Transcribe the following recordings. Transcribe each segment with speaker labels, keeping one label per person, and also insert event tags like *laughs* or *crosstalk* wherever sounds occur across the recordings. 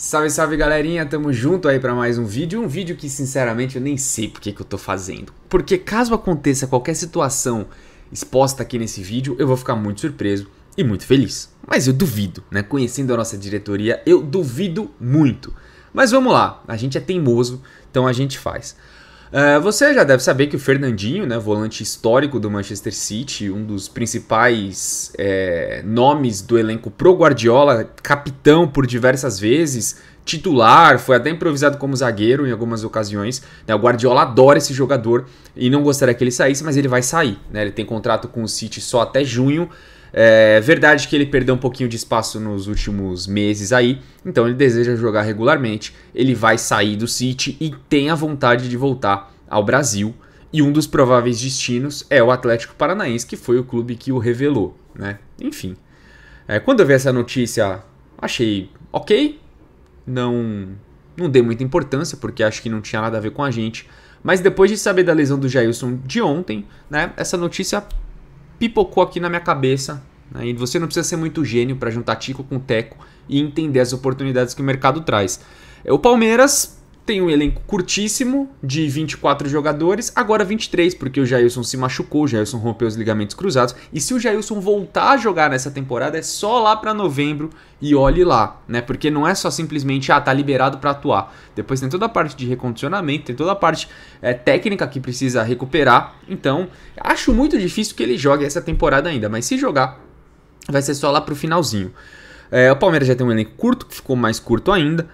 Speaker 1: Salve, salve galerinha, tamo junto aí para mais um vídeo, um vídeo que sinceramente eu nem sei porque que eu tô fazendo. Porque caso aconteça qualquer situação exposta aqui nesse vídeo, eu vou ficar muito surpreso e muito feliz. Mas eu duvido, né? Conhecendo a nossa diretoria, eu duvido muito. Mas vamos lá, a gente é teimoso, então a gente faz. É, você já deve saber que o Fernandinho, né, volante histórico do Manchester City, um dos principais é, nomes do elenco pro Guardiola, capitão por diversas vezes, titular, foi até improvisado como zagueiro em algumas ocasiões. Né, o Guardiola adora esse jogador e não gostaria que ele saísse, mas ele vai sair. Né, ele tem contrato com o City só até junho. É verdade que ele perdeu um pouquinho de espaço nos últimos meses aí, então ele deseja jogar regularmente, ele vai sair do City e tem a vontade de voltar ao Brasil. E um dos prováveis destinos é o Atlético Paranaense, que foi o clube que o revelou, né? Enfim. É, quando eu vi essa notícia, achei ok. Não, não dei muita importância, porque acho que não tinha nada a ver com a gente. Mas depois de saber da lesão do Jailson de ontem, né? Essa notícia pipocou aqui na minha cabeça. Né? E você não precisa ser muito gênio para juntar Tico com Teco e entender as oportunidades que o mercado traz. É, o Palmeiras tem um elenco curtíssimo de 24 jogadores, agora 23, porque o Jailson se machucou, o Jailson rompeu os ligamentos cruzados. E se o Jailson voltar a jogar nessa temporada, é só lá para novembro e olhe lá, né? Porque não é só simplesmente, ah, tá liberado para atuar. Depois tem toda a parte de recondicionamento, tem toda a parte é, técnica que precisa recuperar. Então, acho muito difícil que ele jogue essa temporada ainda, mas se jogar, vai ser só lá pro finalzinho. É, o Palmeiras já tem um elenco curto, que ficou mais curto ainda.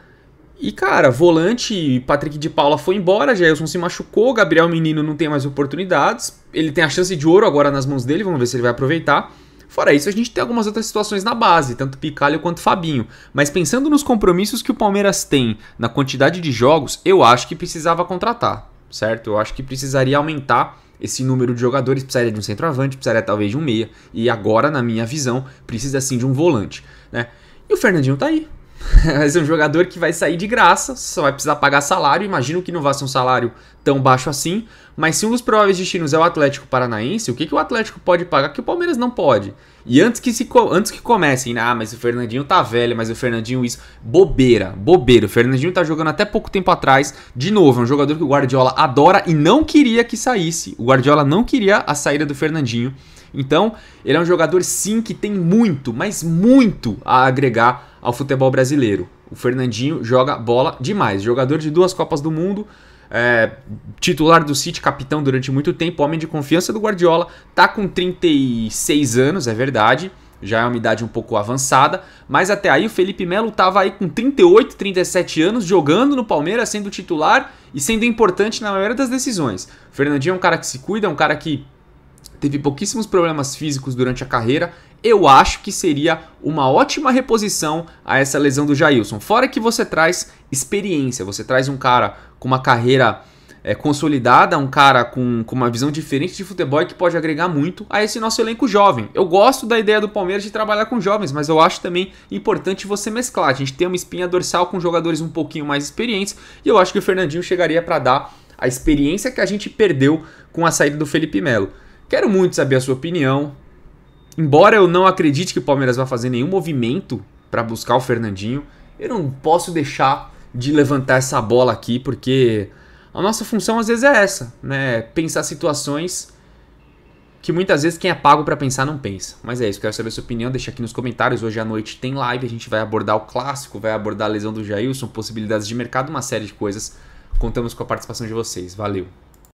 Speaker 1: E, cara, volante, Patrick de Paula foi embora, Jailson se machucou, Gabriel Menino não tem mais oportunidades. Ele tem a chance de ouro agora nas mãos dele, vamos ver se ele vai aproveitar. Fora isso, a gente tem algumas outras situações na base, tanto Picalho quanto Fabinho. Mas pensando nos compromissos que o Palmeiras tem, na quantidade de jogos, eu acho que precisava contratar, certo? Eu acho que precisaria aumentar esse número de jogadores, precisaria de um centroavante, precisaria talvez de um meia. E agora, na minha visão, precisa sim de um volante, né? E o Fernandinho tá aí, *laughs* Mas é um jogador que vai sair de graça, só vai precisar pagar salário. Imagino que não vá ser um salário tão baixo assim. Mas se um dos prováveis destinos é o Atlético Paranaense, o que, que o Atlético pode pagar que o Palmeiras não pode? E antes que, se, antes que comecem, né, ah, mas o Fernandinho tá velho, mas o Fernandinho isso. Bobeira, bobeira. O Fernandinho tá jogando até pouco tempo atrás. De novo, é um jogador que o Guardiola adora e não queria que saísse. O Guardiola não queria a saída do Fernandinho. Então, ele é um jogador sim que tem muito, mas muito a agregar ao futebol brasileiro. O Fernandinho joga bola demais. Jogador de duas Copas do Mundo, é, titular do City, capitão durante muito tempo, homem de confiança do Guardiola, tá com 36 anos, é verdade, já é uma idade um pouco avançada, mas até aí o Felipe Melo tava aí com 38, 37 anos jogando no Palmeiras, sendo titular e sendo importante na maioria das decisões. O Fernandinho é um cara que se cuida, é um cara que teve pouquíssimos problemas físicos durante a carreira, eu acho que seria uma ótima reposição a essa lesão do Jailson. Fora que você traz experiência, você traz um cara com uma carreira é, consolidada, um cara com, com uma visão diferente de futebol e que pode agregar muito a esse nosso elenco jovem. Eu gosto da ideia do Palmeiras de trabalhar com jovens, mas eu acho também importante você mesclar. A gente tem uma espinha dorsal com jogadores um pouquinho mais experientes e eu acho que o Fernandinho chegaria para dar a experiência que a gente perdeu com a saída do Felipe Melo. Quero muito saber a sua opinião embora eu não acredite que o Palmeiras vai fazer nenhum movimento para buscar o Fernandinho, eu não posso deixar de levantar essa bola aqui, porque a nossa função às vezes é essa, né? Pensar situações que muitas vezes quem é pago para pensar não pensa. Mas é isso, quero saber a sua opinião, deixa aqui nos comentários. Hoje à noite tem live, a gente vai abordar o clássico, vai abordar a lesão do Jailson, possibilidades de mercado, uma série de coisas. Contamos com a participação de vocês. Valeu!